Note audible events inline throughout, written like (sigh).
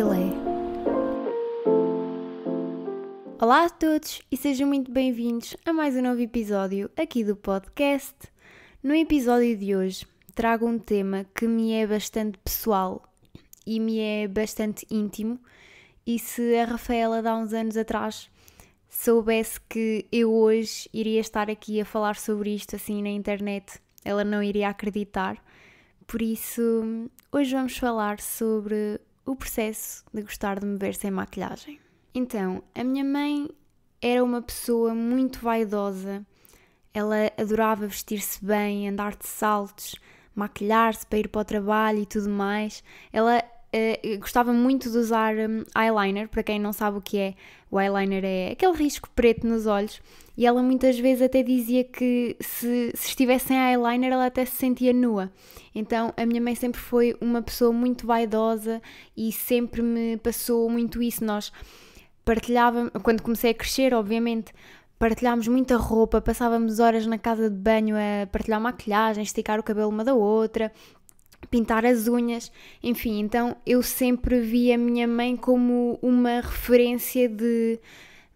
é. Olá a todos e sejam muito bem-vindos a mais um novo episódio aqui do podcast. No episódio de hoje trago um tema que me é bastante pessoal e me é bastante íntimo. E se a Rafaela de há uns anos atrás soubesse que eu hoje iria estar aqui a falar sobre isto assim na internet, ela não iria acreditar. Por isso, hoje vamos falar sobre o processo de gostar de me ver sem maquilhagem. Então, a minha mãe era uma pessoa muito vaidosa. Ela adorava vestir-se bem, andar de saltos, maquilhar-se para ir para o trabalho e tudo mais. Ela eh, gostava muito de usar um, eyeliner, para quem não sabe o que é, o eyeliner é aquele risco preto nos olhos, e ela muitas vezes até dizia que se, se estivesse sem eyeliner ela até se sentia nua. Então a minha mãe sempre foi uma pessoa muito vaidosa e sempre me passou muito isso. Nós partilhávamos, quando comecei a crescer, obviamente, partilhámos muita roupa, passávamos horas na casa de banho a partilhar maquilhagem, esticar o cabelo uma da outra, pintar as unhas, enfim, então eu sempre vi a minha mãe como uma referência de,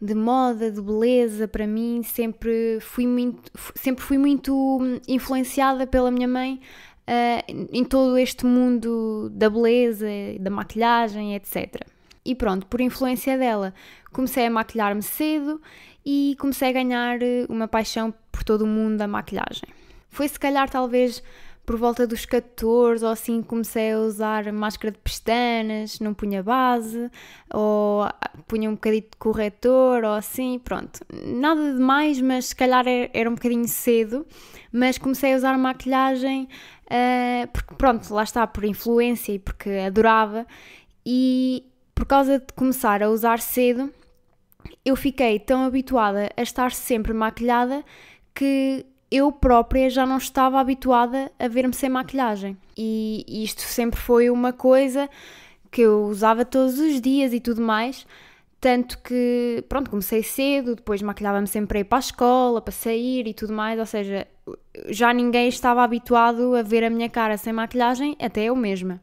de moda, de beleza para mim, sempre fui muito, sempre fui muito hum, influenciada pela minha mãe uh, em todo este mundo da beleza, da maquilhagem, etc. E pronto, por influência dela, comecei a maquilhar-me cedo e comecei a ganhar eh, uma paixão por todo o mundo da maquilhagem. Foi se calhar talvez por volta dos 14 ou assim comecei a usar máscara de pestanas, não punha base, ou ah, punha um bocadinho de corretor ou assim, pronto. Nada de mais, mas se calhar é, era um bocadinho cedo, mas comecei a usar maquilhagem, uh, porque pronto, lá está, por influência e porque adorava, e por causa de começar a usar cedo, eu fiquei tão habituada a estar sempre maquilhada que eu própria já não estava habituada a ver-me sem maquilhagem. E isto sempre foi uma coisa que eu usava todos os dias e tudo mais. Tanto que, pronto, comecei cedo, depois maquilhava-me sempre para ir para a escola, para sair e tudo mais, ou seja, já ninguém estava habituado a ver a minha cara sem maquilhagem, até eu mesma.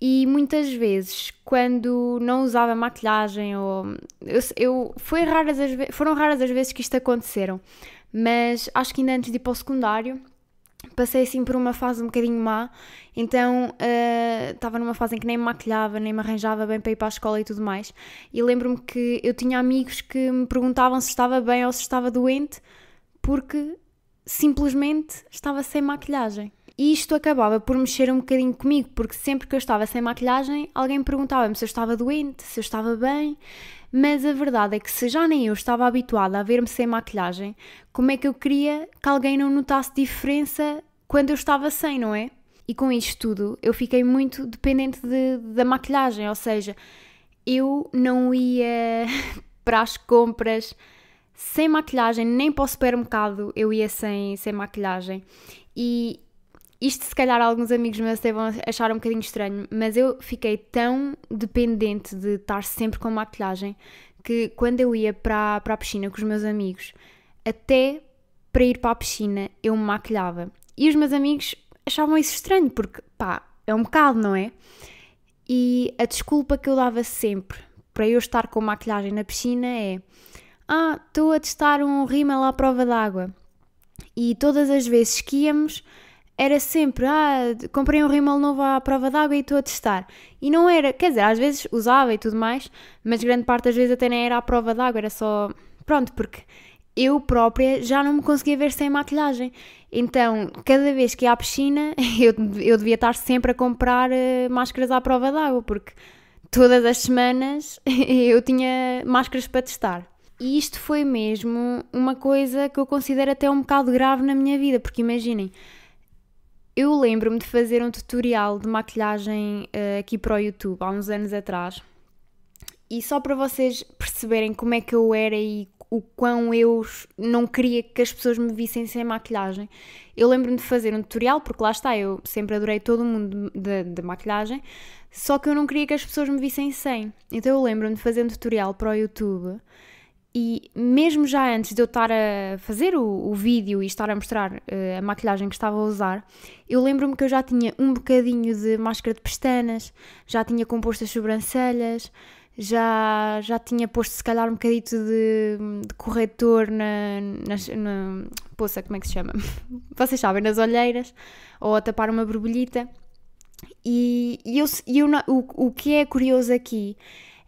E muitas vezes, quando não usava maquilhagem, ou eu, eu foi raras as, foram raras as vezes que isto aconteceram, mas acho que ainda antes de ir para o secundário passei assim por uma fase um bocadinho má, então eh, estava uh, numa fase em que nem me maquilhava, nem me arranjava bem para ir para a escola e tudo mais. E lembro-me que eu tinha amigos que me perguntavam se estava bem ou se estava doente, porque simplesmente estava sem maquilhagem. E isto acabava por mexer um bocadinho comigo, porque sempre que eu estava sem maquilhagem, alguém perguntava-me se eu estava doente, se eu estava bem, mas a verdade é que se já nem eu estava habituada a ver-me sem maquilhagem, como é que eu queria que alguém não notasse diferença quando eu estava sem, não é? E com isto tudo, eu fiquei muito dependente de, da maquilhagem, ou seja, eu não ia (laughs) para as compras sem maquilhagem, nem para o supermercado eu ia sem, sem maquilhagem. E isto, se calhar, alguns amigos meus até vão achar um bocadinho estranho, mas eu fiquei tão dependente de estar sempre com maquilhagem que quando eu ia para, para a piscina com os meus amigos, até para ir para a piscina eu me maquilhava. E os meus amigos achavam isso estranho, porque pá, é um bocado, não é? E a desculpa que eu dava sempre para eu estar com maquilhagem na piscina é: Ah, estou a testar um rímel à prova d'água. E todas as vezes que íamos, era sempre, ah, comprei um rímel novo à prova d'água e estou a testar. E não era, quer dizer, às vezes usava e tudo mais, mas grande parte das vezes até nem era à prova d'água, era só, pronto, porque eu própria já não me conseguia ver sem maquilhagem. Então, cada vez que ia à piscina, (laughs) eu, eu devia estar sempre a comprar uh, máscaras à prova d'água, porque todas as semanas (laughs) eu tinha máscaras para testar. E isto foi mesmo uma coisa que eu considero até um bocado grave na minha vida, porque imaginem, eu lembro-me de fazer um tutorial de maquilhagem uh, aqui para o YouTube há uns anos atrás. E só para vocês perceberem como é que eu era e o quão eu não queria que as pessoas me vissem sem maquilhagem. Eu lembro-me de fazer um tutorial, porque lá está, eu sempre adorei todo o mundo de, de, maquilhagem, só que eu não queria que as pessoas me vissem sem. Então eu lembro-me de fazer um tutorial para o YouTube e mesmo já antes de eu estar a fazer o, o vídeo e estar a mostrar uh, a maquilhagem que estava a usar, eu lembro-me que eu já tinha um bocadinho de máscara de pestanas, já tinha composto as sobrancelhas, já, já tinha posto se calhar um bocadito de, de corretor na, na, na. Poça, como é que se chama? (laughs) Vocês sabem, nas olheiras, ou a tapar uma borbulhita. E, e eu, eu, o, o que é curioso aqui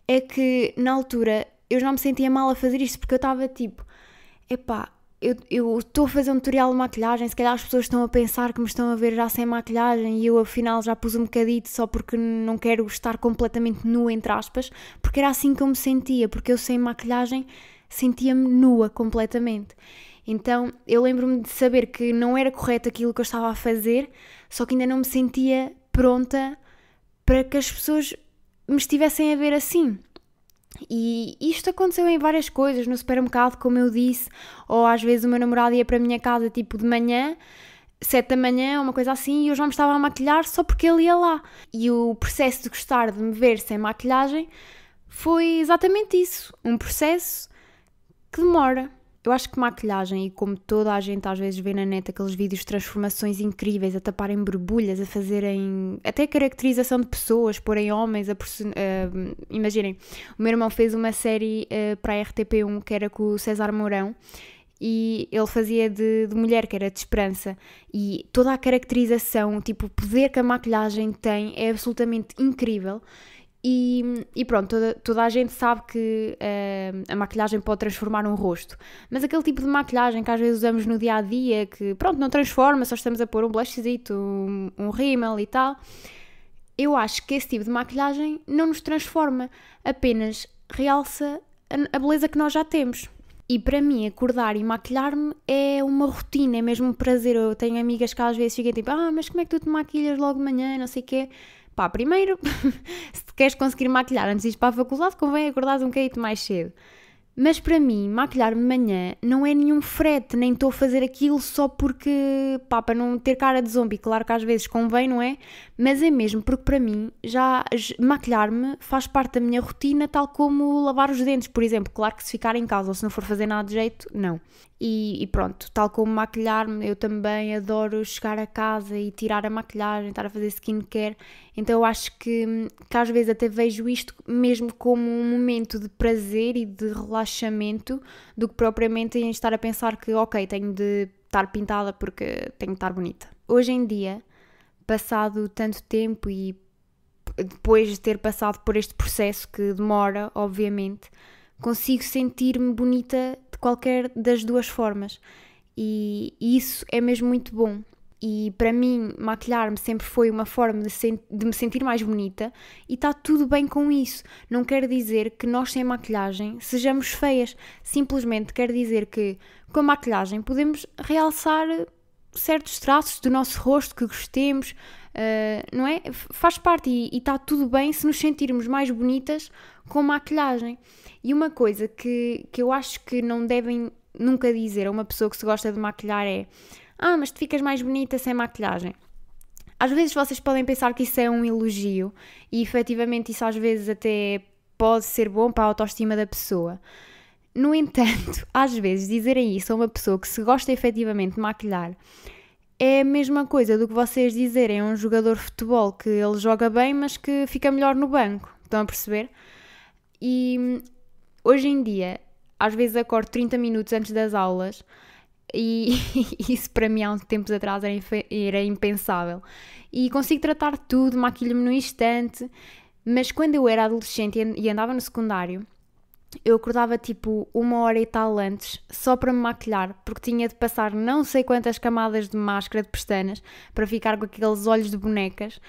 é que na altura eu já me sentia mal a fazer isto porque eu estava tipo, epá, eu estou a fazer um tutorial de maquilhagem, se calhar as pessoas estão a pensar que me estão a ver já sem maquilhagem e eu afinal já pus um bocadito só porque não quero estar completamente nua, entre aspas, porque era assim que eu me sentia, porque eu sem maquilhagem sentia-me nua completamente. Então eu lembro-me de saber que não era correto aquilo que eu estava a fazer, só que ainda não me sentia pronta para que as pessoas me estivessem a ver assim. E isto aconteceu em várias coisas, no supermercado, como eu disse, ou às vezes o meu namorado ia para a minha casa tipo de manhã, sete da manhã, uma coisa assim, e eu já me estava a maquilhar só porque ele ia lá. E o processo de gostar de me ver sem maquilhagem foi exatamente isso, um processo que demora. Eu acho que maquilhagem, e como toda a gente às vezes vê na net aqueles vídeos de transformações incríveis, a taparem borbulhas, a fazerem até caracterização de pessoas, porem homens a. Uh, imaginem, o meu irmão fez uma série uh, para a RTP1 que era com o César Mourão e ele fazia de, de, mulher, que era de esperança. E toda a caracterização, tipo, o poder que a maquilhagem tem é absolutamente incrível. E, e pronto, toda, toda, a gente sabe que uh, a maquilhagem pode transformar um rosto, mas aquele tipo de maquilhagem que às vezes usamos no dia a dia, que pronto, não transforma, só estamos a pôr um blushzito, um, um rímel e tal, eu acho que esse tipo de maquilhagem não nos transforma, apenas realça a, a beleza que nós já temos. E para mim, acordar e maquilhar-me é uma rotina, é mesmo um prazer. Eu tenho amigas que às vezes ficam tipo, ah, mas como é que tu te maquilhas logo de manhã, não sei o quê. Pá, primeiro, (laughs) se queres conseguir maquilhar antes de ir para a faculdade, convém acordar um bocadinho mais cedo. Mas para mim, maquilhar-me de manhã não é nenhum frete, nem estou a fazer aquilo só porque, pá, para não ter cara de zombie, claro que às vezes convém, não é? Mas é mesmo porque para mim, já maquilhar-me faz parte da minha rotina, tal como lavar os dentes, por exemplo. Claro que se ficar em casa ou se não for fazer nada de jeito, não. E, e, pronto, tal como maquilhar-me, eu também adoro chegar a casa e tirar a maquilhagem, estar a fazer skincare. Então eu acho que, que às vezes até vejo isto mesmo como um momento de prazer e de relaxamento do que propriamente em estar a pensar que, ok, tenho de estar pintada porque tenho de estar bonita. Hoje em dia, passado tanto tempo e depois de ter passado por este processo que demora, obviamente, consigo sentir-me bonita qualquer das duas formas. E, e isso é mesmo muito bom. E para mim, maquilhar-me sempre foi uma forma de, de, me sentir mais bonita e está tudo bem com isso. Não quer dizer que nós sem maquilhagem sejamos feias. Simplesmente quer dizer que com a maquilhagem podemos realçar certos traços do nosso rosto que gostemos, ah, não é? Faz parte e está tudo bem se nos sentirmos mais bonitas com maquilhagem. E uma coisa que, que eu acho que não devem nunca dizer a uma pessoa que se gosta de maquilhar é: Ah, mas tu ficas mais bonita sem maquilhagem. Às vezes vocês podem pensar que isso é um elogio e efetivamente isso às vezes até pode ser bom para a autoestima da pessoa. No entanto, (laughs) às vezes dizerem isso a uma pessoa que se gosta efetivamente de maquilhar é a mesma coisa do que vocês dizerem a um jogador de futebol que ele joga bem, mas que fica melhor no banco. Estão a perceber? E hum, hoje em dia, às vezes acordo 30 minutos antes das aulas e (laughs) isso para mim há uns tempos atrás era, era impensável. E consigo tratar tudo, maquilho-me no instante, mas quando eu era adolescente e andava no secundário, eu acordava tipo uma hora e tal antes só para me maquilhar, porque tinha de passar não sei quantas camadas de máscara de pestanas para ficar com aqueles olhos de bonecas.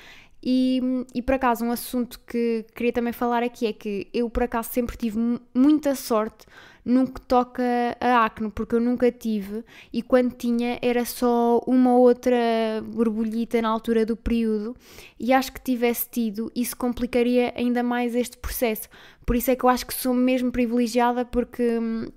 E, e por acaso, um assunto que queria também falar aqui é que eu por acaso sempre tive muita sorte no que toca a acne, porque eu nunca tive e quando tinha era só uma outra borbulhita na altura do período e acho que tivesse tido isso complicaria ainda mais este processo. Por isso é que eu acho que sou mesmo privilegiada porque hum,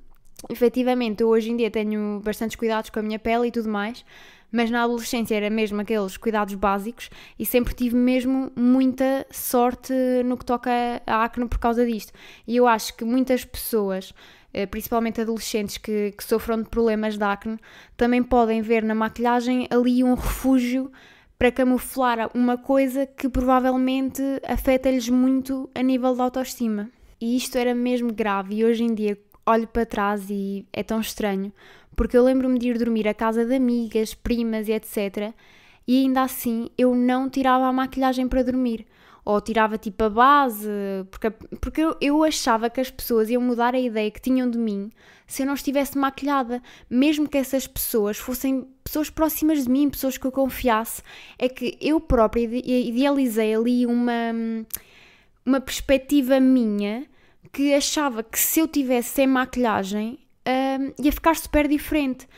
efetivamente eu hoje em dia tenho bastantes cuidados com a minha pele e tudo mais, mas na adolescência era mesmo aqueles cuidados básicos e sempre tive mesmo muita sorte no que toca à acne por causa disto. E eu acho que muitas pessoas eh, principalmente adolescentes que, que sofram de problemas de acne, também podem ver na maquilhagem ali um refúgio para camuflar uma coisa que provavelmente afeta-lhes muito a nível da autoestima. E isto era mesmo grave, e hoje em dia olho para trás e é tão estranho, porque eu lembro-me de ir dormir à casa de amigas, primas e etc. E ainda assim eu não tirava a maquilhagem para dormir ou tirava tipo a base, porque, porque eu, eu achava que as pessoas iam mudar a ideia que tinham de mim se eu não estivesse maquilhada, mesmo que essas pessoas fossem pessoas próximas de mim, pessoas que eu confiasse, é que eu própria idealizei ali uma, uma perspectiva minha que achava que se eu tivesse sem maquilhagem um, ia ficar super diferente.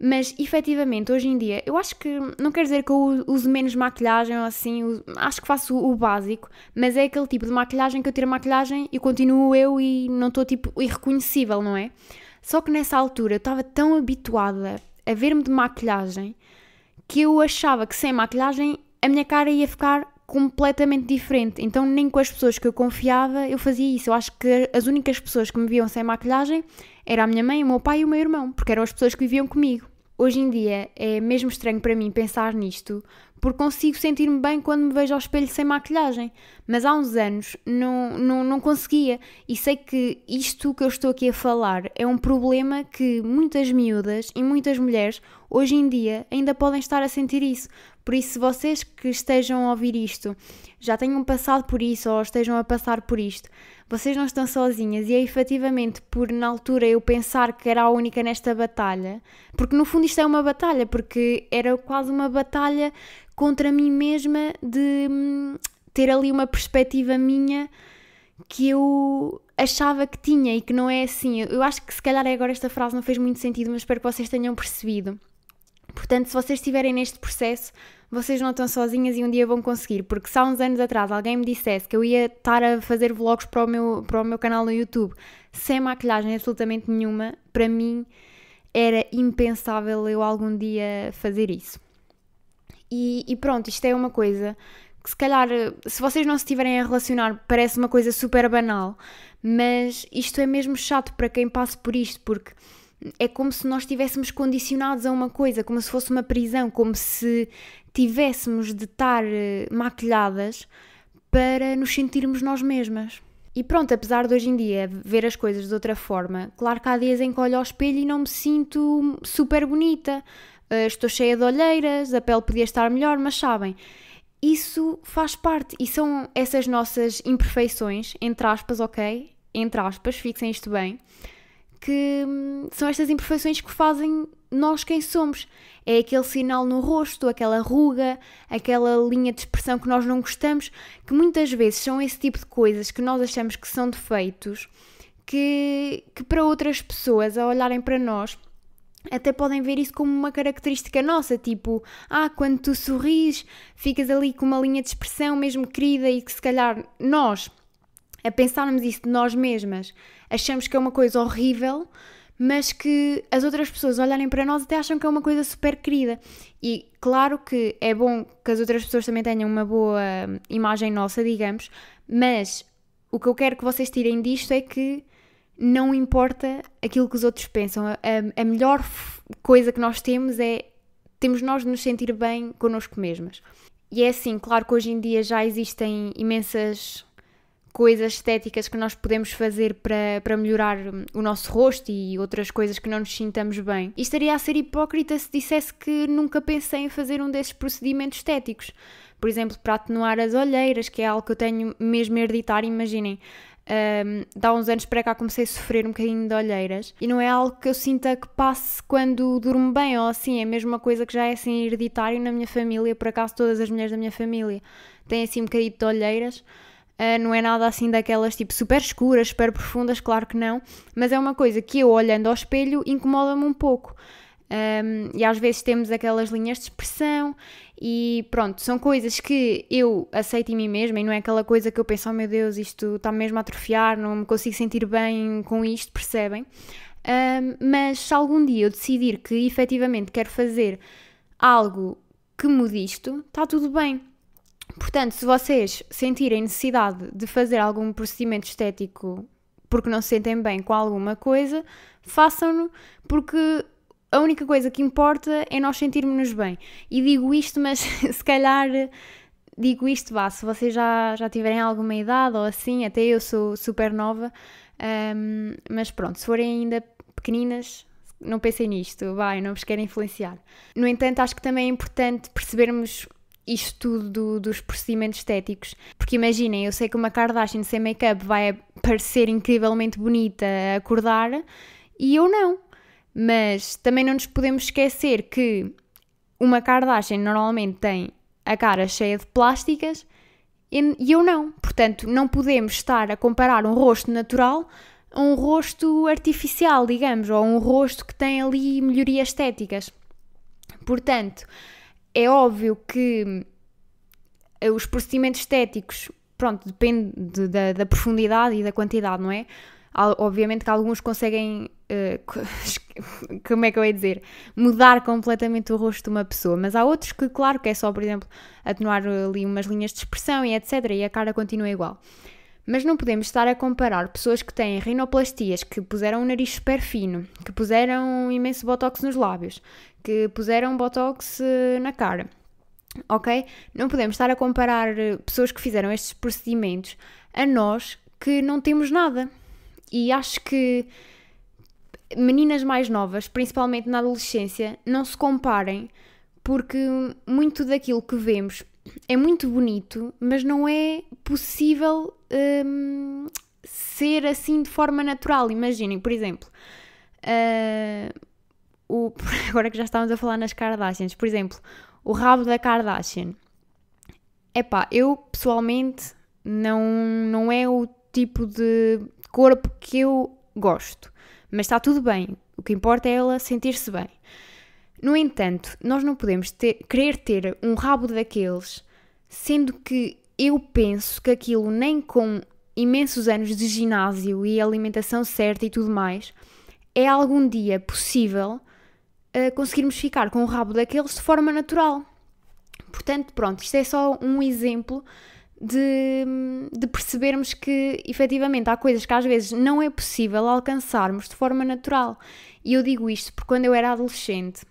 Mas efetivamente, hoje em dia, eu acho que não quer dizer que eu use menos maquilhagem ou assim, acho que faço o básico, mas é aquele tipo de maquilhagem que eu tiro a maquilhagem e continuo eu e não estou tipo irreconhecível, não é? Só que nessa altura eu estava tão habituada a ver-me de maquilhagem que eu achava que sem maquilhagem a minha cara ia ficar completamente diferente. Então, nem com as pessoas que eu confiava eu fazia isso. Eu acho que as únicas pessoas que me viam sem maquilhagem era a minha mãe, o meu pai e o meu irmão, porque eram as pessoas que viviam comigo. Hoje em dia é mesmo estranho para mim pensar nisto, porque consigo sentir-me bem quando me vejo ao espelho sem maquilhagem, mas há uns anos não, não, não conseguia. E sei que isto que eu estou aqui a falar é um problema que muitas miúdas e muitas mulheres hoje em dia ainda podem estar a sentir isso, por isso, se vocês que estejam a ouvir isto já tenham passado por isso ou estejam a passar por isto, vocês não estão sozinhas. E é efetivamente por, na altura, eu pensar que era a única nesta batalha, porque no fundo isto é uma batalha, porque era quase uma batalha contra mim mesma de hum, ter ali uma perspectiva minha que eu achava que tinha e que não é assim. Eu acho que se calhar agora esta frase não fez muito sentido, mas espero que vocês tenham percebido. Portanto, se vocês estiverem neste processo, vocês não estão sozinhas e um dia vão conseguir, porque se há uns anos atrás alguém me dissesse que eu ia estar a fazer vlogs para o meu, para o meu canal no YouTube sem maquilhagem absolutamente nenhuma, para mim era impensável eu algum dia fazer isso. E, e pronto, isto é uma coisa que se calhar, se vocês não se estiverem a relacionar, parece uma coisa super banal, mas isto é mesmo chato para quem passa por isto, porque é como se nós estivéssemos condicionados a uma coisa, como se fosse uma prisão, como se tivéssemos de estar eh, maquilhadas para nos sentirmos nós mesmas. E pronto, apesar de hoje em dia ver as coisas de outra forma, claro que há dias em que olho ao espelho e não me sinto super bonita, eh, estou cheia de olheiras, a pele podia estar melhor, mas sabem, isso faz parte e são essas nossas imperfeições, entre aspas, ok? Entre aspas, fixem isto bem que hum, são estas imperfeições que fazem nós quem somos. É aquele sinal no rosto, aquela ruga, aquela linha de expressão que nós não gostamos, que muitas vezes são esse tipo de coisas que nós achamos que são defeitos, que, que para outras pessoas, a olharem para nós, até podem ver isso como uma característica nossa, tipo, ah, quando tu sorris, ficas ali com uma linha de expressão mesmo querida e que se calhar nós a pensarmos isso de nós mesmas. Achamos que é uma coisa horrível, mas que as outras pessoas olharem para nós até acham que é uma coisa super querida. E claro que é bom que as outras pessoas também tenham uma boa hum, imagem nossa, digamos, mas o que eu quero que vocês tirem disto é que não importa aquilo que os outros pensam, a, a melhor coisa que nós temos é temos nós de nos sentir bem connosco mesmas. E é assim, claro que hoje em dia já existem imensas coisas estéticas que nós podemos fazer para, para melhorar hum, o nosso rosto e outras coisas que não nos sintamos bem. E estaria a ser hipócrita se dissesse que nunca pensei em fazer um desses procedimentos estéticos. Por exemplo, para atenuar as olheiras, que é algo que eu tenho mesmo hereditário, imaginem. Um, dá uns anos para cá comecei a sofrer um bocadinho de olheiras e não é algo que eu sinta que passe quando durmo bem ou assim, é mesmo uma coisa que já é assim hereditário na minha família, por acaso todas as mulheres da minha família têm assim um bocadinho de olheiras Uh, não é nada assim daquelas tipo super escuras, super profundas, claro que não, mas é uma coisa que eu olhando ao espelho incomoda-me um pouco. Um, e às vezes temos aquelas linhas de expressão e pronto, são coisas que eu aceito em mim mesma e não é aquela coisa que eu penso, oh meu Deus, isto está mesmo a atrofiar, não me consigo sentir bem com isto, percebem? Um, mas se algum dia eu decidir que efetivamente quero fazer algo que mude isto, está tudo bem Portanto, se vocês sentirem necessidade de fazer algum procedimento estético porque não se sentem bem com alguma coisa, façam-no porque a única coisa que importa é nós sentirmos-nos bem. E digo isto, mas (laughs) se calhar digo isto, vá, se vocês já, já tiverem alguma idade ou assim, até eu sou super nova, um, mas pronto, se forem ainda pequeninas, não pensem nisto, vai, não vos quero influenciar. No entanto, acho que também é importante percebermos isto tudo do, dos procedimentos estéticos. Porque imaginem, eu sei que uma Kardashian sem make-up vai parecer incrivelmente bonita a acordar e eu não. Mas também não nos podemos esquecer que uma Kardashian normalmente tem a cara cheia de plásticas e eu não. Portanto, não podemos estar a comparar um rosto natural a um rosto artificial, digamos, ou a um rosto que tem ali melhorias estéticas. Portanto, é óbvio que eh, os procedimentos estéticos, pronto, depende de, da, da, profundidade e da quantidade, não é? Obviamente que alguns conseguem, uh, (laughs) como é que eu ia dizer, mudar completamente o rosto de uma pessoa, mas há outros que, claro, que é só, por exemplo, atenuar ali umas linhas de expressão e etc. e a cara continua igual. Mas não podemos estar a comparar pessoas que têm rinoplastias, que puseram um nariz super fino, que puseram um imenso botox nos lábios, que puseram botox eh, na cara, ok? Não podemos estar a comparar eh, pessoas que fizeram estes procedimentos a nós que não temos nada. E acho que meninas mais novas, principalmente na adolescência, não se comparem porque muito daquilo que vemos é muito bonito, mas não é possível Hum, ser assim de forma natural. Imaginem, por exemplo, uh, o, (laughs) agora que já estávamos a falar nas Kardashians, por exemplo, o rabo da Kardashian. Epá, eu pessoalmente não, não é o tipo de corpo que eu gosto, mas está tudo bem. O que importa é ela sentir-se bem. No entanto, nós não podemos ter, querer ter um rabo daqueles, sendo que eu penso que aquilo, nem com imensos anos de ginásio e alimentação certa e tudo mais, é algum dia possível uh, conseguirmos ficar com o rabo daqueles de forma natural. Portanto, pronto, isto é só um exemplo de, de, percebermos que efetivamente há coisas que às vezes não é possível alcançarmos de forma natural. E eu digo isto porque quando eu era adolescente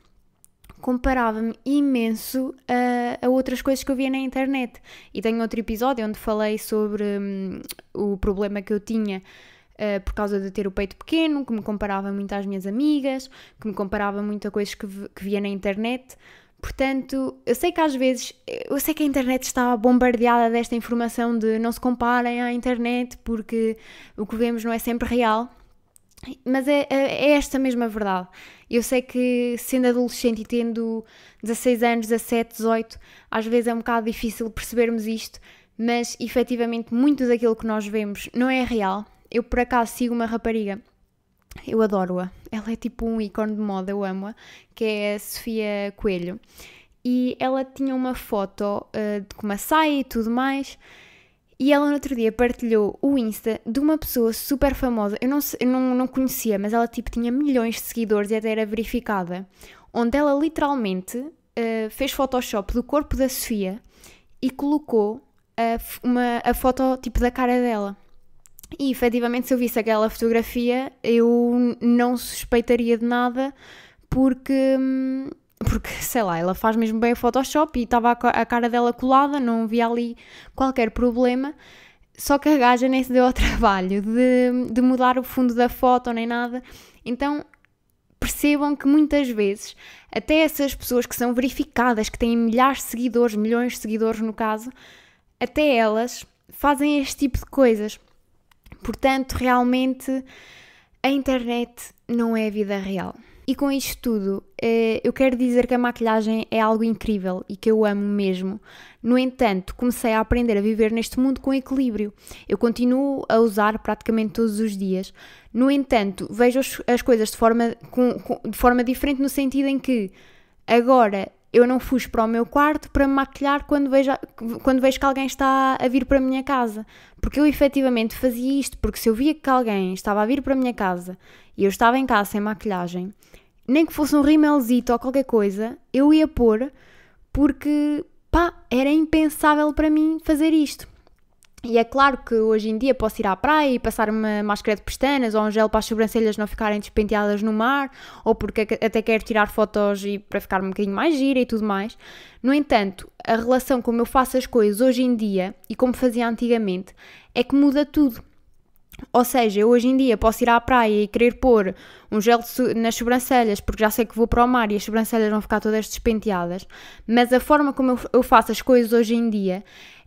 comparava-me imenso a, a, outras coisas que eu via na internet. E tenho outro episódio onde falei sobre hum, o problema que eu tinha Uh, por causa de ter o peito pequeno, que me comparava muito às minhas amigas, que me comparava muito a coisas que, que, via na internet. Portanto, eu sei que às vezes, eu sei que a internet está bombardeada desta informação de não se comparem à internet porque o que vemos não é sempre real. Mas é, é, é, esta mesma verdade. Eu sei que sendo adolescente e tendo 16 anos, 17, 18, às vezes é um bocado difícil percebermos isto, mas efetivamente muito daquilo que nós vemos não é real. Eu por acaso sigo uma rapariga, eu adoro-a, ela é tipo um ícone de moda, eu amo-a, que é a Sofia Coelho. E ela tinha uma foto uh, eh, com uma saia e tudo mais, e ela no outro dia partilhou o Insta de uma pessoa super famosa, eu não, eu não, não conhecia, mas ela tipo tinha milhões de seguidores e até era verificada, onde ela literalmente uh, fez Photoshop do corpo da Sofia e colocou a, uma, a foto tipo da cara dela. E efetivamente, se eu visse aquela fotografia, eu não suspeitaria de nada, porque. Hum, porque, sei lá, ela faz mesmo bem o Photoshop e estava a cara dela colada, não havia ali qualquer problema. Só que a gaja nem se deu ao (laughs) trabalho de, de mudar o fundo da foto nem nada. Então percebam que muitas vezes, até essas pessoas que são verificadas, que têm milhares de seguidores, milhões de seguidores no caso, até elas fazem este tipo de coisas. Portanto, realmente a internet não é a vida real. E com isto tudo, eh, eu quero dizer que a maquilhagem é algo incrível e que eu amo mesmo. No entanto, comecei a aprender a viver neste mundo com equilíbrio. Eu continuo a usar praticamente todos os dias. No entanto, vejo as coisas de forma, de forma diferente no sentido em que agora eu não fujo para o meu quarto para me maquilhar quando vejo, quando vejo que alguém está a vir para a minha casa. Porque eu efetivamente fazia isto, porque se eu via que alguém estava a vir para a minha casa e eu estava em casa sem maquilhagem, nem que fosse um rimelzito ou qualquer coisa, eu ia pôr porque, pá, era impensável para mim fazer isto. E é claro que hoje em dia posso ir à praia e passar uma máscara de pestanas ou um gel para as sobrancelhas não ficarem despenteadas no mar, ou porque é até quero tirar fotos e para ficar um bocadinho mais gira e tudo mais. No entanto, a relação como eu faço as coisas hoje em dia e como fazia antigamente é que muda tudo. Ou seja, eu hoje em dia posso ir à praia e querer pôr um gel nas sobrancelhas, porque já sei que vou para o mar e as sobrancelhas vão ficar todas despenteadas, mas a forma como eu faço as coisas hoje em dia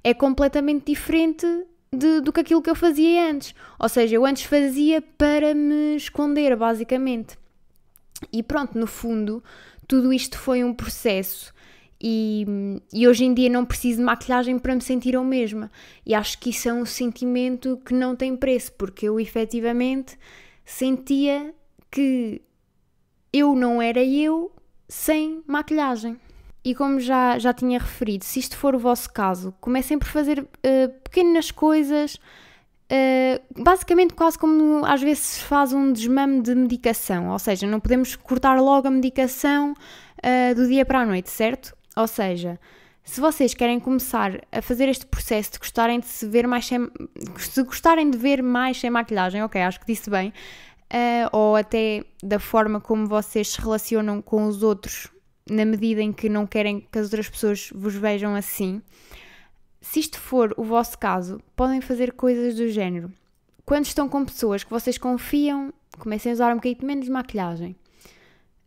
é completamente diferente de, do que aquilo que eu fazia antes. Ou seja, eu antes fazia para me esconder, basicamente. E pronto, no fundo, tudo isto foi um processo. E, e, hoje em dia não preciso de maquilhagem para me sentir eu mesma. E acho que isso é um sentimento que não tem preço, porque eu efetivamente sentia que eu não era eu sem maquilhagem. E como já, já tinha referido, se isto for o vosso caso, comecem por fazer uh, pequenas coisas, uh, basicamente quase como às vezes se faz um desmame de medicação, ou seja, não podemos cortar logo a medicação uh, do dia para a noite, certo? Ou seja, se vocês querem começar a fazer este processo de gostarem de se ver mais sem, se gostarem de ver mais sem maquilhagem, ok, acho que disse bem, ou até da forma como vocês se relacionam com os outros na medida em que não querem que as outras pessoas vos vejam assim. Se isto for o vosso caso, podem fazer coisas do género. Quando estão com pessoas que vocês confiam, comecem a usar um bocadinho menos de maquilhagem.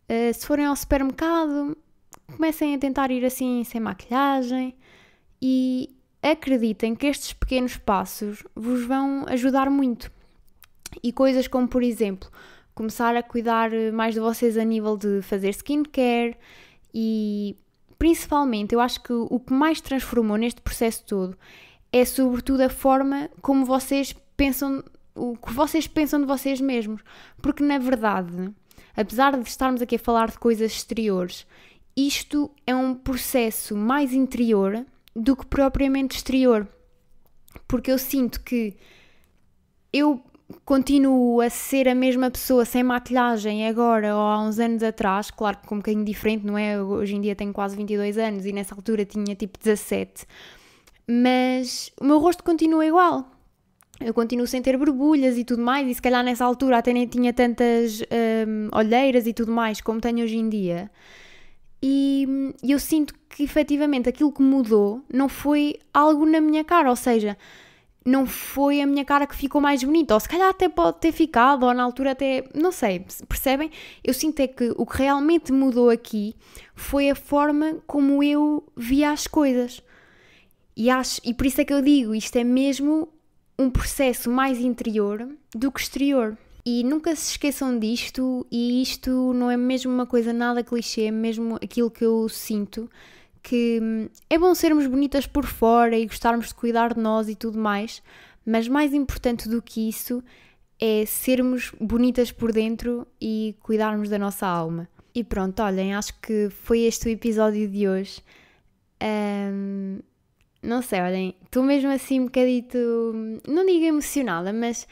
Eh, se forem ao supermercado, comecem a tentar ir assim sem maquilhagem e acreditem que estes pequenos passos vos vão ajudar muito. E coisas como, por exemplo, começar a cuidar eh, mais de vocês a nível de fazer skincare, e principalmente, eu acho que o que mais transformou neste processo todo é sobretudo a forma como vocês pensam, o que vocês pensam de vocês mesmos. Porque na verdade, apesar de estarmos aqui a falar de coisas exteriores, isto é um processo mais interior do que propriamente exterior. Porque eu sinto que eu continuo a ser a mesma pessoa sem maquilhagem agora ou há uns anos atrás, claro que com um bocadinho diferente, não é? Hoje em dia tenho quase 22 anos e nessa altura tinha tipo 17, mas o meu rosto continua igual. Eu continuo sem ter borbulhas e tudo mais, e se calhar nessa altura até nem tinha tantas hum, olheiras e tudo mais como tenho hoje em dia. E hum, eu sinto que efetivamente aquilo que mudou não foi algo na minha cara, ou seja, não foi a minha cara que ficou mais bonita, ou se calhar até pode ter ficado, ou na altura até, não sei, percebem? Eu sinto é que o que realmente mudou aqui foi a forma como eu via as coisas. E, acho, e por isso é que eu digo, isto é mesmo um processo mais interior do que exterior. E nunca se esqueçam disto, e isto não é mesmo uma coisa nada clichê, é mesmo aquilo que eu sinto que hum, é bom sermos bonitas por fora e gostarmos de cuidar de nós e tudo mais, mas mais importante do que isso é sermos bonitas por dentro e cuidarmos da nossa alma. E pronto, olhem, acho que foi este o episódio de hoje. Um, não sei, olhem, estou mesmo assim um bocadito, hum, não digo emocionada, mas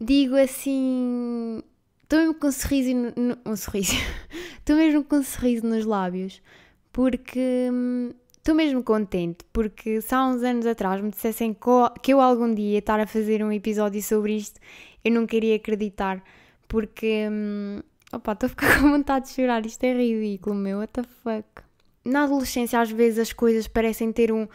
digo assim, estou mesmo com um sorriso, um sorriso, (laughs) estou mesmo com um sorriso nos lábios porque hum, estou mesmo contente, porque se há uns anos atrás me dissessem que eu algum dia estar a fazer um episódio sobre isto, eu não queria acreditar, porque hum, opa, estou a ficar (laughs) com vontade de chorar, isto é ridículo, meu, what the fuck. Na adolescência, às vezes, as coisas parecem ter um,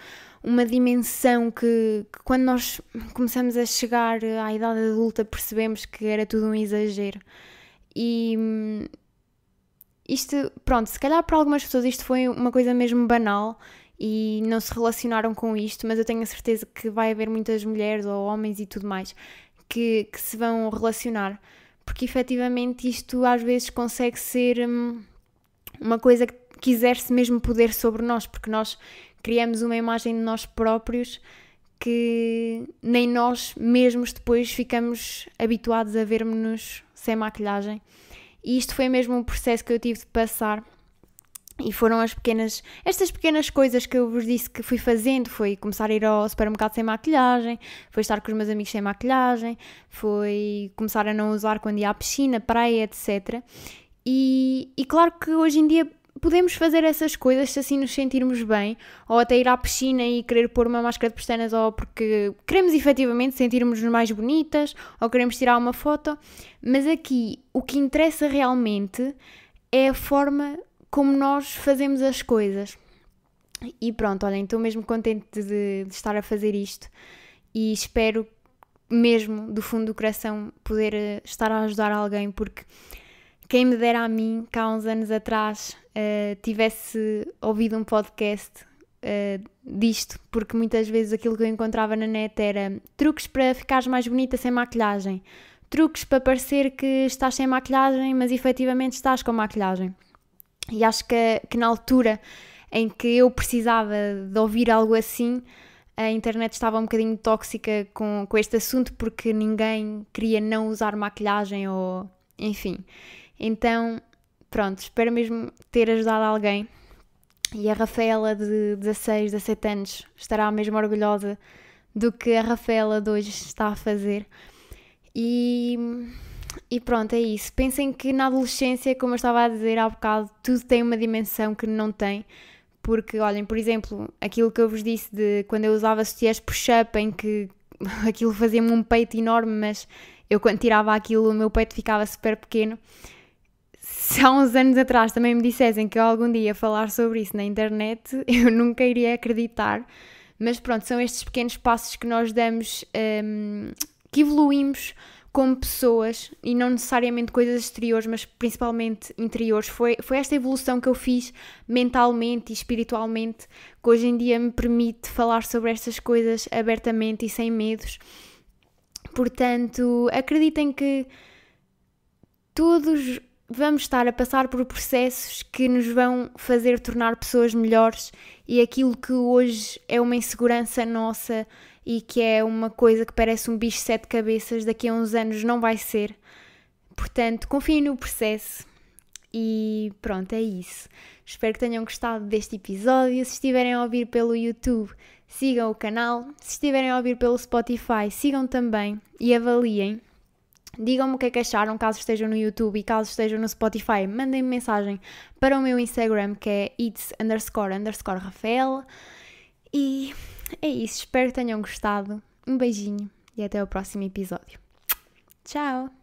uma dimensão que, que, quando nós começamos a chegar à idade adulta, percebemos que era tudo um exagero. E hum, isto, pronto, se calhar para algumas pessoas isto foi uma coisa mesmo banal e não se relacionaram com isto, mas eu tenho a certeza que vai haver muitas mulheres ou homens e tudo mais que, que se vão relacionar, porque efetivamente isto às vezes consegue ser hum, uma coisa que quiser-se mesmo poder sobre nós, porque nós criamos uma imagem de nós próprios que nem nós mesmos depois ficamos habituados a ver nos sem maquilhagem. E isto foi mesmo um processo que eu tive de passar. E foram as pequenas, estas pequenas coisas que eu vos disse que fui fazendo, foi começar a ir ao supermercado sem maquilhagem, foi estar com os meus amigos sem maquilhagem, foi começar a não usar quando ia à piscina, praia, etc. E, e claro que hoje em dia podemos fazer essas coisas se assim nos sentirmos bem, ou até ir à piscina e querer pôr uma máscara de pestanas, ou porque queremos efetivamente sentirmos-nos mais bonitas, ou queremos tirar uma foto. Mas aqui o que interessa realmente é a forma como nós fazemos as coisas. E pronto, olhem, estou mesmo contente de, de estar a fazer isto e espero mesmo do fundo do coração poder eh, estar a ajudar alguém, porque quem me dera a mim, cá há uns anos atrás eh, tivesse ouvido um podcast uh, disto, porque muitas vezes aquilo que eu encontrava na net era truques para ficares mais bonita sem maquilhagem, truques para parecer que estás sem maquilhagem, mas efetivamente estás com maquilhagem. E acho que, que na altura em que eu precisava de ouvir algo assim, a internet estava um bocadinho tóxica com, com este assunto porque ninguém queria não usar maquilhagem ou enfim. Então pronto, espero mesmo ter ajudado alguém. E a Rafaela de 16, 17 anos estará mesmo orgulhosa do que a Rafaela de hoje está a fazer. E, e pronto, é isso. Pensem que na adolescência, como eu estava a dizer há bocado, tudo tem uma dimensão que não tem. Porque, olhem, por exemplo, aquilo que eu vos disse de quando eu usava sutiãs push-up, em que (laughs) aquilo fazia-me um peito enorme, mas eu quando tirava aquilo o meu peito ficava super pequeno se há uns anos atrás também me dissessem que eu algum dia falar sobre isso na internet, (laughs) eu nunca iria acreditar. Mas pronto, são estes pequenos passos que nós damos, um, que evoluímos como pessoas e não necessariamente coisas exteriores, mas principalmente interiores. Foi, foi esta evolução que eu fiz mentalmente e espiritualmente que hoje em dia me permite falar sobre estas coisas abertamente e sem medos. Portanto, acreditem que todos vamos estar a passar por processos que nos vão fazer tornar pessoas melhores e aquilo que hoje é uma insegurança nossa e que é uma coisa que parece um bicho de sete cabeças, daqui a uns anos não vai ser. Portanto, confiem no processo e pronto, é isso. Espero que tenham gostado deste episódio. Se estiverem a ouvir pelo YouTube, sigam o canal. Se estiverem a ouvir pelo Spotify, sigam também e avaliem. Digam-me o que é que acharam, caso estejam no YouTube e caso estejam no Spotify, mandem-me mensagem para o meu Instagram que é it's underscore underscore Rafael. E é isso, espero que tenham gostado. Um beijinho e até o próximo episódio. Tchau!